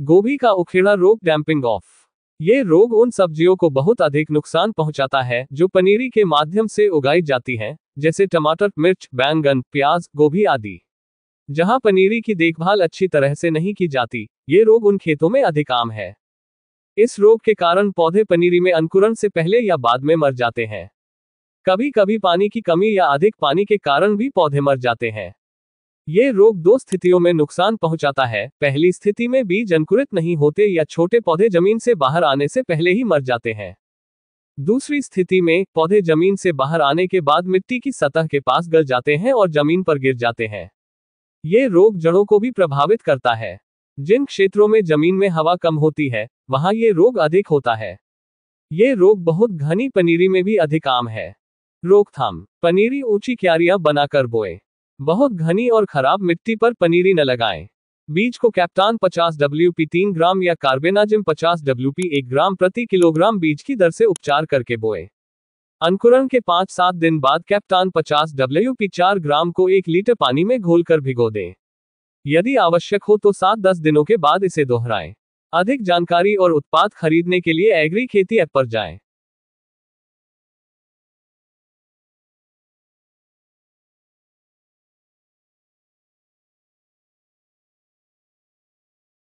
गोभी का उखेड़ा रोग डैम्पिंग ऑफ ये रोग उन सब्जियों को बहुत अधिक नुकसान पहुंचाता है जो पनीरी के माध्यम से उगाई जाती हैं, जैसे टमाटर मिर्च बैंगन प्याज गोभी आदि जहां पनीरी की देखभाल अच्छी तरह से नहीं की जाती ये रोग उन खेतों में अधिक आम है इस रोग के कारण पौधे पनीरी में अंकुरण से पहले या बाद में मर जाते हैं कभी कभी पानी की कमी या अधिक पानी के कारण भी पौधे मर जाते हैं ये रोग दो स्थितियों में नुकसान पहुंचाता है पहली स्थिति में बीज अंकुरित नहीं होते या छोटे पौधे जमीन से बाहर आने से पहले ही मर जाते हैं दूसरी स्थिति में पौधे जमीन से बाहर आने के बाद मिट्टी की सतह के पास गल जाते हैं और जमीन पर गिर जाते हैं ये रोग जड़ों को भी प्रभावित करता है जिन क्षेत्रों में जमीन में हवा कम होती है वहां ये रोग अधिक होता है ये रोग बहुत घनी पनीरी में भी अधिक आम है रोकथाम पनीरी ऊंची क्यारियां बनाकर बोए बहुत घनी और खराब मिट्टी पर पनीरी न लगाएं। बीज को कैप्टान 50 डब्ल्यू पी तीन ग्राम या कार्बेनाजिम 50 डब्ल्यू पी एक ग्राम प्रति किलोग्राम बीज की दर से उपचार करके बोए अंकुरण के पांच सात दिन बाद कैप्टान 50 डब्ल्यू पी चार ग्राम को एक लीटर पानी में घोलकर भिगो दें यदि आवश्यक हो तो सात दस दिनों के बाद इसे दोहराएं अधिक जानकारी और उत्पाद खरीदने के लिए एग्री खेती ऐप पर जाएं।